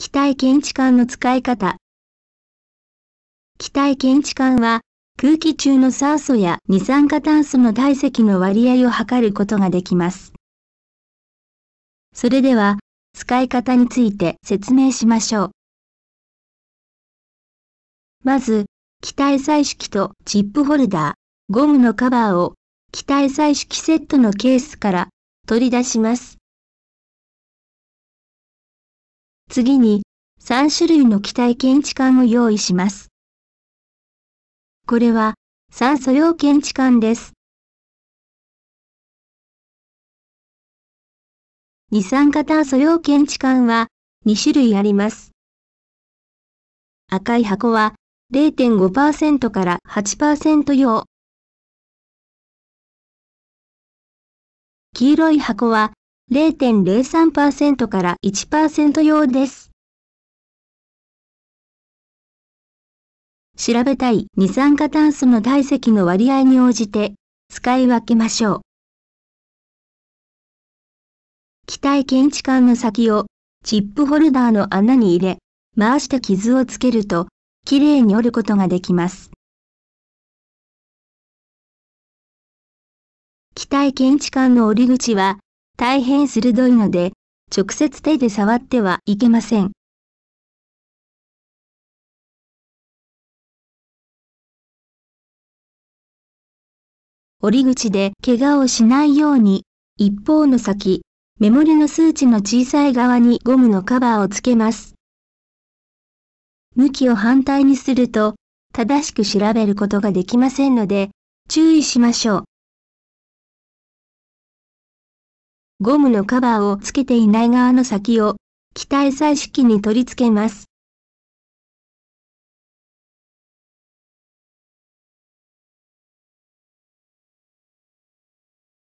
機体検知管の使い方。機体検知管は、空気中の酸素や二酸化炭素の体積の割合を測ることができます。それでは、使い方について説明しましょう。まず、機体採取機とチップホルダー、ゴムのカバーを、気体採取機セットのケースから取り出します。次に、3種類の気体検知管を用意します。これは、酸素用検知管です。二酸化炭素用検知管は、2種類あります。赤い箱は、0.5%から8%用。黄色い箱は0.03%から1%用です。調べたい二酸化炭素の体積の割合に応じて使い分けましょう。機体検知管の先をチップホルダーの穴に入れ、回して傷をつけると、きれいに折ることができます。機体検知管の折り口は、大変鋭いので、直接手で触ってはいけません。折り口で怪我をしないように、一方の先、メモリの数値の小さい側にゴムのカバーをつけます。向きを反対にすると、正しく調べることができませんので、注意しましょう。ゴムのカバーをつけていない側の先を、機体彩色に取り付けます。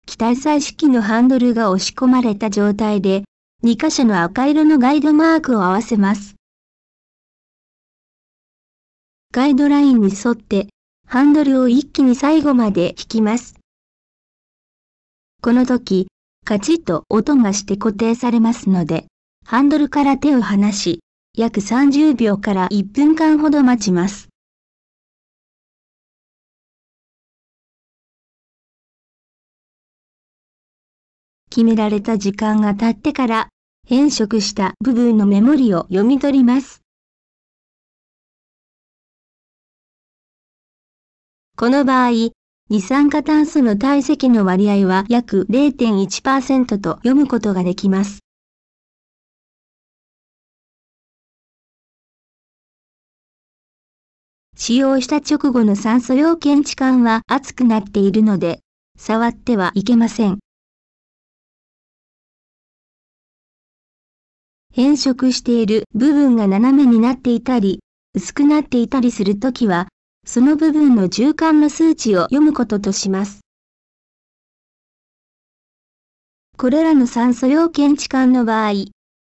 機体彩色のハンドルが押し込まれた状態で、2箇所の赤色のガイドマークを合わせます。ガイドラインに沿って、ハンドルを一気に最後まで引きます。この時、カチッと音がして固定されますので、ハンドルから手を離し、約30秒から1分間ほど待ちます。決められた時間が経ってから変色した部分のメモリを読み取ります。この場合、二酸化炭素の体積の割合は約0.1%と読むことができます。使用した直後の酸素量検知管は熱くなっているので、触ってはいけません。変色している部分が斜めになっていたり、薄くなっていたりするときは、その部分の中間の数値を読むこととします。これらの酸素要検知管の場合、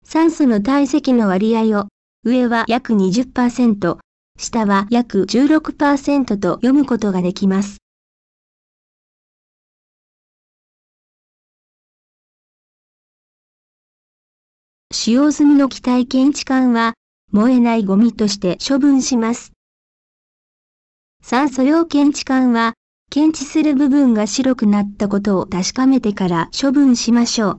酸素の体積の割合を、上は約20%、下は約16%と読むことができます。使用済みの機体検知管は、燃えないゴミとして処分します。酸素用検知管は、検知する部分が白くなったことを確かめてから処分しましょう。